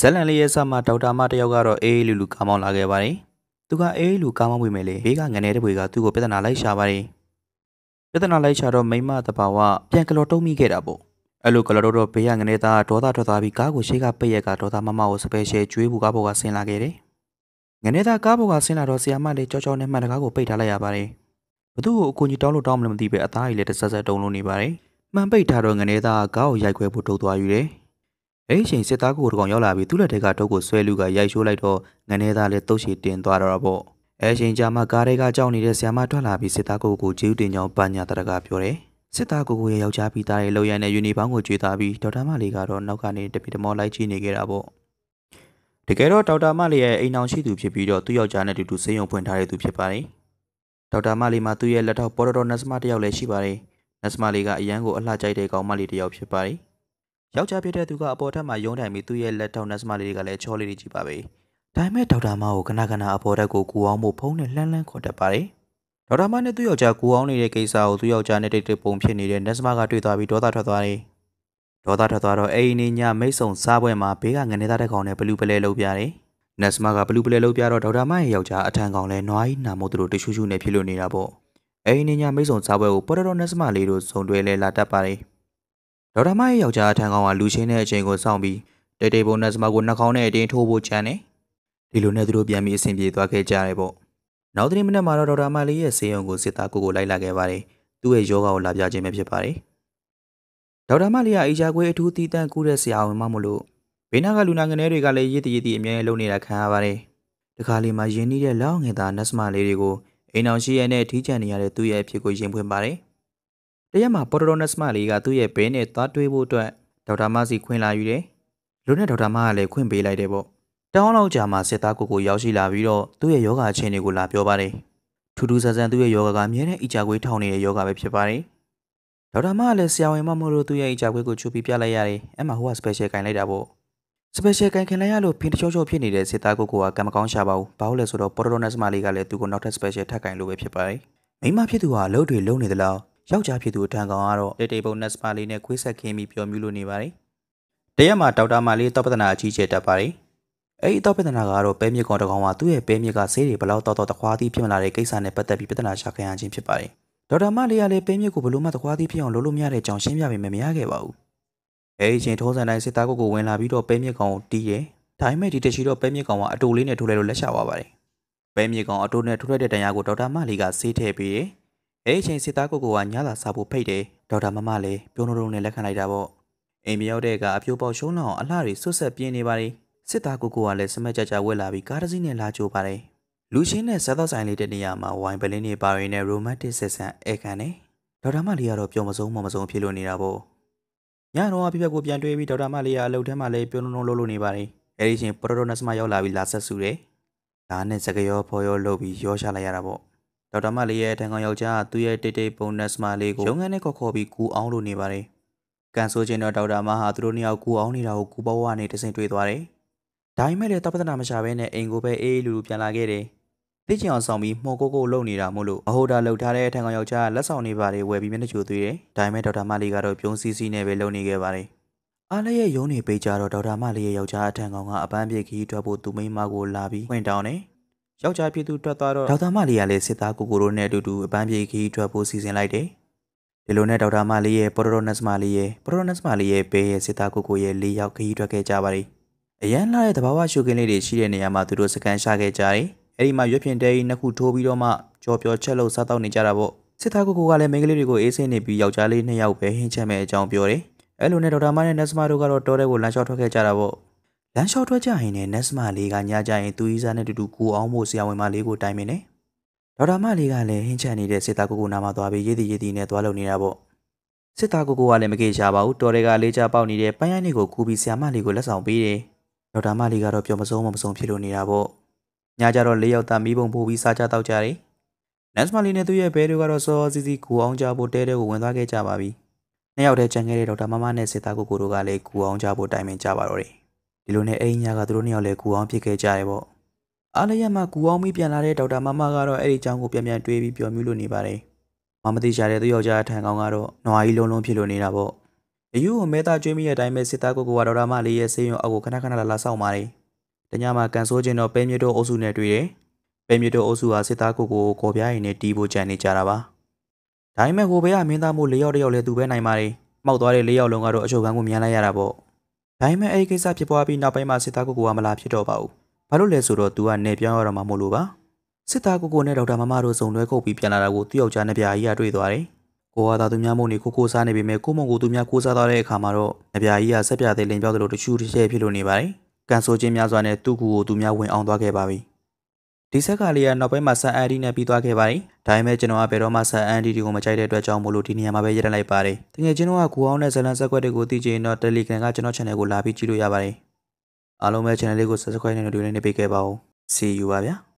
ဇက်လန်လေးရဲ့ဆမဒေါက်တာမတယောက်ကတော့အေးအေးလူလူကာမောင်းလာခဲ့ပါတယ်။သူကအေးအေးလူကာမောင်းပြီမယ်လေ။ဘေးကငနေတဲ့ဘွေကသူ့ကိုပြဿနာလိုက်ရှာပါတယ်။ပြဿနာလိုက်ရှာတော့မိမတဘာဝပြန်ကလော်တုံးမိခဲ့တာပေါ့။အဲ့လိုကလော်တော့တော့ဘေးကငနေသားဒေါသထွက်သွားပြီးကားကိုရှေ့ကပိတ်ရက်ကဒေါသမမကိုစပယ်ရှယ်ကျွေးဘူးကားပေါ်ကဆင်းလာခဲ့တယ်။ငနေသားကားပေါ်ကဆင်းလာတော့ဆီယာမလေးကြောကြောနဲ့မှန်တကားကိုပိတ်ထားလိုက်ရပါတယ်။ဘသူ့ကိုအကူအညီတောင်းလို့တောင်းမလို့မသိပဲအသားကြီးလည်းတဆက်ဆက်တုံလုံးနေပါတယ်။မှန်ပိတ်ထားတော့ငနေသားကားကိုရိုက်ခွဲဖို့ထုတ်သွားယူတယ်။အဲ့ချိန်စစ်သားကိုတကောင်ရောက်လာပြီးသူ့လက်ထဲကတုပ်ကိုဆွဲလူကရိုက်ရှိုးလိုက်တော့ငနေသားလည်းတုပ်ရှည်တင်သွားတော့ပေါ့အဲ့ချိန်ကျမှကားတွေကကြောက်နေတဲ့ဆ iam မထွက်လာပြီးစစ်သားကိုကိုကျေးဥတင်ကြောင်းပညာတရကပြောတယ်စစ်သားကိုကိုရဲ့ယောက်ျားပြီးသားရဲ့လောက်ရန်တဲ့ယူနီဖောင်းကိုကြွေသားပြီးဒေါက်တာမလေးကတော့နောက်ကနေတပီတမောလိုက်ကြည့်နေခဲ့တာပေါ့တကယ်တော့ဒေါက်တာမလေးရဲ့အိမ်အောင်ရှိသူဖြစ်ပြီးတော့သူ့ယောက်ျားနဲ့အတူတူစေယုံဖွင့်ထားတဲ့သူဖြစ်ပါတယ်ဒေါက်တာမလေးမှာသူ့ရဲ့လက်ထောက်ပေါ်တော်နတ်စမတယောက်လည်းရှိပါတယ်နတ်စမလေးကအရန်ကိုအလှကြိုက်တဲ့ကောင်မလေးတယောက်ဖြစ်ပါတယ်ယောက်ျားဖြစ်တဲ့သူကအပေါ်ထက်မှယုံတိုင်ပြီးသူ့ရဲ့လက်ထောက်နတ်စမလေးတွေကလည်းချောလေးတွေကြည့်ပါပဲဒါပေမဲ့ဒေါက်တာမကိုခဏခဏအပေါ်ထက်ကိုကူအောင်မှုဖုံးနဲ့လှမ်းလှမ်းခေါ်တတ်ပါတယ်ဒေါက်တာမနဲ့သူ့ယောက်ျားကူအောင်နေတဲ့ကိစ္စကိုသူ့ယောက်ျားနဲ့တိတ်တိတ်ပုံဖြစ်နေတဲ့နတ်စမကတွေ့သွားပြီးဒေါသထွက်သွားတယ်ဒေါသထွက်သွားတော့အိမ်နေညမိတ်ဆုံစားပွဲမှာဘေးကငနေသားတစ်ကောင်နဲ့ဘလူးပလဲလုပ်ပြတယ်နတ်စမကဘလူးပလဲလုပ်ပြတော့ဒေါက်တာမရဲ့ယောက်ျားအထံကောင်လဲနွားကြီးနာမို့သူတို့တရှူးရှူးနဲ့ဖြစ်လို့နေတာပေါ့အိမ်နေညမိတ်ဆုံစားပွဲကိုပေါ်တော်နတ်စမလေးတို့ဇုံတွဲလဲလာတတ်ပါတယ်ဒေါက်တာမရဲ့ယောက်ျားအထံကောင်ကလူချင်းတဲ့အချိန်ကိုစောင့်ပြီးတိတ်တိတ်ဘုံနဲ့စမကိုနှာခေါင်းနဲ့အတင်းထိုးဖို့ကြံတယ်ဒီလိုနဲ့သူတို့ပြန်ပြီးအဆင်ပြေသွားခဲ့ကြတယ်ပေါ့နောက်တစ်မိနစ်မှာတော့ဒေါက်တာမလေးရဲ့ဆေးရုံကိုစစ်သားကိုကိုလိုက်လာခဲ့ပါတယ်သူ့ရဲ့ယောဂကိုလာပြခြင်းပဲဖြစ်ပါတယ်ဒေါက်တာမလေးကအေဂျာကွေးအထူးသီးသန့်ကူးတဲ့ဆရာဝန်မမလို့ဘေးနားကလူနာငယ်တွေကလည်းရည်တည်ရည်တည်အမြဲလုံနေတာခံရပါတယ်တခါလေမှာယင်းနှီးတဲ့လောက်ငယ်သားနတ်စမလေးတွေကိုအိမ်အောင်ရှိရတဲ့ထီးချန်နေရတဲ့သူ့ရဲ့အဖြစ်ကိုရင်ဖွင့်ပါတယ်တရက်မှာပေါ်တိုနက်စမလေးကသူ့ရဲ့ဘဲနဲ့သွားတွေးဖို့အတွက်ဒေါက်တာမစီခွင်လာယူတယ်လူနဲ့ဒေါက်တာမကလည်းခွင့်ပေးလိုက်တယ်ပေါ့တောင်းလောက်ကြာမှစစ်သားကိုကိုရောက်ရှိလာပြီးတော့သူ့ရဲ့ယောဂအခြေအနေကိုလာပြောပါတယ်ထူးထူးဆန်းဆန်းသူ့ရဲ့ယောဂကအမြဲတမ်းအကြွေးထောင်နေတဲ့ယောဂပဲဖြစ်ပါတယ်ဒေါက်တာမကလည်းဆရာဝန်မမို့လို့သူ့ရဲ့အကြွေးကိုချူပြီးပြလိုက်ရတယ်အဲ့မှာဟိုက special ကင်လိုက်တာပေါ့ special ကင်ခင်လိုက်ရလို့ဖင်တချောချောဖြစ်နေတဲ့စစ်သားကိုကိုကကံမကောင်းရှာပါဘူးဘာလို့လဲဆိုတော့ portodonas မလေးကလည်းသူ့ကိုနောက်ထပ် special ထပ်ကင်လို့ပဲဖြစ်ပါတယ်မိမဖြစ်သူဟာအလုပ်တွေလုပ်နေသလားယောက်ျားဖြစ်သူအထံကောင်ကတော့တေတေပုံနက်စပါလေးနဲ့ခွေးဆက်ခင်းပြီးပျော်မြူးလို့နေပါတယ်။တရက်မှာဒေါက်တာမာလေးတောပဒနာအကြီးကျယ်တက်ပါတယ်။အဲ့ဒီတောပဒနာကတော့ပဲမြစ်ကောင်တကောင်ကသူ့ရဲ့ပဲမြစ်ကဆေးတွေဘလောက်တော့တော့တခွားသီးဖြစ်မလာတဲ့ကိစ္စနဲ့ပတ်သက်ပြီးပြဿနာရှာခံရခြင်းဖြစ်ပါတယ်။ဒေါက်တာမာလေးကလည်းပဲမြစ်ကိုဘလို့မှတခွားသီးဖြစ်အောင်လုပ်လို့မရတဲ့ကြောင်ရှင်းပြပေမဲ့မရခဲ့ပါဘူး။အဲ့ဒီချိန်ထိုးစံတိုင်းစစ်သားကိုကိုဝင်လာပြီးတော့ပဲမြစ်ကောင်တီးတယ်။ဒါပေမဲ့ဒီတချီတော့ပဲမြစ်ကောင်ကအတူလေးနဲ့ထိုးလိုက်လို့လက်ရှာသွားပါတယ်။ပဲမြစ်ကောင်အတူနဲ့ထိုးလိုက်တဲ့တန်ရာကိုဒေါက်တာမာလေးကဆေးထည့်ပေးတယ်။အဲဒီချိန်စစ်သားကိုကိုကညလာစားဖို့ဖိတ်တယ်ဒေါက်တာမမလည်းပြုံးလုံးနဲ့လက်ခံလိုက်တာပေါ့အိမ်မရောက်တဲ့အခါအပြိုပေါက်ရှုံးတော့အလှတွေဆွတ်ဆက်ပြင်းနေပါလေစစ်သားကိုကိုကလည်းစမက်ကြကြဝက်လာပြီးကားတစ်စီးနဲ့လာကြိုပါတယ်လူချင်းနဲ့စားသောက်ဆိုင်လေးတဲ့နေရာမှာဝိုင်ပလင်းတွေပါရင်းနဲ့ရိုမန်တစ်ဆက်ဆံအဲခံနေဒေါက်တာမလေးကတော့ပျော်မစုံမမစုံဖြစ်လို့နေတာပေါ့ညတော့အပြည့်ပြက်ကိုပြန်တွေးပြီးဒေါက်တာမလေးကအလုပ်ထဲမှာလည်းပြုံးလုံးလုံးလို့နေပါတယ်အဲဒီချိန်ပရိုတိုနတ်စ်မရောက်လာပြီးလာဆက်စုတယ်ဒါနဲ့စကရောဖော်ရောလုပ်ပြီးရောရှာလိုက်ရတာပေါ့ဒေါက်တာမလေးရဲ့ထန်ကောင်ယောက်ျားသူ့ရဲ့တိတ်တိတ်ပုံနက်စမလေးကိုရုံးခန်းနဲ့ခေါ်ခေါ်ပြီးကူအောင်လို့နေပါတယ်။ကန်ဆိုးခြင်းတော့ဒေါက်တာမဟာသူတို့နှစ်ယောက်ကူအောင်နေတာကိုကူဘဝနဲ့တဆင်တွေ့သွားတယ်။ဒါပေမဲ့လည်းတပ်ပဒနာမချဘဲနဲ့အိမ်ကိုပဲအေးအေးလူလူပြန်လာခဲ့တယ်။သိချင်အောင်ဆောင်ပြီးမှုံကိုကိုလုံနေတာမို့လို့အဟိုတာလှုပ်ထားတဲ့ထန်ကောင်ယောက်ျားလက်ဆောင်တွေပါတယ်ဝယ်ပြီးမျက်နှာချိုသွေးတယ်။ဒါပေမဲ့ဒေါက်တာမလေးကတော့ပြုံးစီစီနဲ့ပဲလုံနေခဲ့ပါတယ်။အားလည်းရဲ့ရုံးနေပေးကြတော့ဒေါက်တာမလေးရဲ့ယောက်ျားအထံကောင်ကအပန်းပြေခီးထွက်ဖို့သူမိန်းမကိုလာပြီးဝင်တောင်းတယ်ယောက်ျားပြည်သူထွက်သွားတော့ဒေါက်တာမလေးကလည်းစစ်သားကိုကိုရိုနဲ့အတူတူအပန်းပြေခီးထွက်ဖို့စီစဉ်လိုက်တယ်ဒီလိုနဲ့ဒေါက်တာမလေးရဲ့ပရိုရိုနတ်မလေးရဲ့ပရိုရိုနတ်မလေးရဲ့ဘေးရဲ့စစ်သားကိုကိုရဲ့လေးယောက်ခီးထွက်ခဲ့ကြပါတယ်အရန်လာတဲ့တဘာဝရှုခင်းလေးတွေရှိတဲ့နေရာမှာသူတို့စကန်ရှာခဲ့ကြတယ်အဲ့ဒီမှာရွက်ဖြင့်တဲကြီးနှစ်ခုထိုးပြီးတော့မှကြော်ပြောချက်လို့စားတော့နေကြတာပေါ့စစ်သားကိုကိုကလည်းမိန်းကလေးတွေကိုအေးဆေးနေပြီးယောက်ျားလေးနှစ်ယောက်ပဲဟင်းချက်မဲ့အကြောင်းပြောတယ်အဲ့လိုနဲ့ဒေါက်တာမနဲ့နတ်မတို့ကတော့တော်တဲ့ကိုလမ်းလျှောက်ထွက်ခဲ့ကြတာပေါ့လမ်းလျှောက်ထွက်ကြရင်လည်းနက်စမလေးကညကြရင်သူဤစားနဲ့တူတူကိုအောင်မို့ဆရာဝန်မလေးကိုတိုင်ပင်တယ်ဒေါက်တာမလေးကလည်းဟင်းချက်နေတဲ့စစ်သားကိုကိုနာမသွားပြီးရည်တည်ရည်တည်နဲ့သွားလုံနေတာပေါ့စစ်သားကိုကိုကလည်းမကြေချပါဘူးတော်တွေကလေးချပေါက်နေတဲ့ပန်းရိုင်းလေးကိုကူပြီးဆရာမလေးကိုလက်ဆောင်ပေးတယ်ဒေါက်တာမလေးကတော့ပြောမစုံမစုံဖြစ်လို့နေတာပေါ့ညကြတော့လေးယောက်သားမိဘုံပို့ပြီးစားကြတော့ကြတယ်နက်စမလေးနဲ့သူ့ရဲ့ဘဲတွေကတော့စောစီစီကိုအောင်ကြဖို့တဲတဲကိုဝင်သွားခဲ့ကြပါပြီနှစ်ယောက်တည်းကြံခဲ့တဲ့ဒေါက်တာမမနဲ့စစ်သားကိုကိုတို့ကလည်းကိုအောင်ကြဖို့တိုင်ပင်ကြပါတော့တယ်ဒီလိုနဲ့အဲ့ညကသူတို့နှစ်ယောက်လည်းကူအောင်ဖြစ်ခဲ့ကြရပေါ့အားလျက်မှကူအောင်မိပြန်လာတဲ့ဒေါက်တာမမကတော့အဲ့ဒီအကြောင်းကိုပြန်ပြန်တွေးပြီးပြောမျိုးလို့နေပါတယ်မမသိချတဲ့သူယောက်ျားထန်ကောင်းကတော့နွားကြီးလုံးလုံးဖြစ်လို့နေတာပေါ့အယူကိုမဲသားကျွေးမိတဲ့အတိုင်းပဲစစ်သားကိုကဒေါက်တာမလေးရဲ့ဆေးရုံအောက်ကိုခဏခဏလာလာစောင့်ပါတယ်တညမှာကန်ဆိုးခြင်းတော့ပဲမြစ်တို့အုပ်စုနဲ့တွေ့တယ်ပဲမြစ်တို့အုပ်စုဟာစစ်သားကိုကိုကော်ပြားရင်နဲ့တီးဖို့ကြံနေကြတာပါဒါပေမဲ့ဟိုဘက်ကမင်းသားမို့လေးယောက်တယောက်လည်းသူပဲနိုင်ပါတယ်။မောက်သွားတဲ့လေးယောက်လုံးကတော့အချုပ်ခန်းကိုမြန်လိုက်ရတာပေါ့ဒါပေမဲ့အဲဒီကိစ္စဖြစ်ပွားပြီးနောက်ပိုင်းမှာစစ်သားကိုကိုကမလာဖြစ်တော့ပါဘူး။ဘာလို့လဲဆိုတော့ तू ကနေပြောင်းရတော့မှမဟုတ်လို့ပါ။စစ်သားကိုကိုနဲ့ဒေါက်တာမမတို့စုံတွဲခုတ်ပြီးပြန်လာတာကိုသူ့ယောက်ျားနဲ့ပြာကြီးကတွေ့သွားတယ်။ကိုကသာသူများမုံနေကိုကိုစားနေပေမဲ့ကိုမုံကိုသူများကိုစားသွားတဲ့အခါမှာတော့ပြာကြီးကဆက်ပြတဲ့လင်ပြောက်တယ်လို့တချူတချဲဖြစ်လို့နေပါတယ်။ကန်ဆိုခြင်းများစွာနဲ့သူ့ကူကိုသူများဝင်အောင်သွားခဲ့ပါပြီဒီဆက်ကလေးကနောက်ပိုင်းမှာဆန်အန်ဒီနဲ့ပြီးသွားခဲ့ပါတယ်။ဒါပေမဲ့ကျွန်တော်ကဘယ်တော့မှဆန်အန်ဒီတွေကိုမကြိုက်တဲ့အတွက်ကြောင့်မို့လို့ဒီနေရာမှာပဲရပ်တန့်လိုက်ပါတယ်။တကယ်ကျွန်တော်ကကိုအောင်နဲ့ဇလန်ဆက်ကွက်တွေကိုသိချင်တော့ Telegram ကကျွန်တော် channel ကိုလာပြီးကြည့်လို့ရပါတယ်။အားလုံးပဲ channel လေးကို subscribe နဲ့ notification ပေးခဲ့ပါဦး။ See you ပါဗျာ။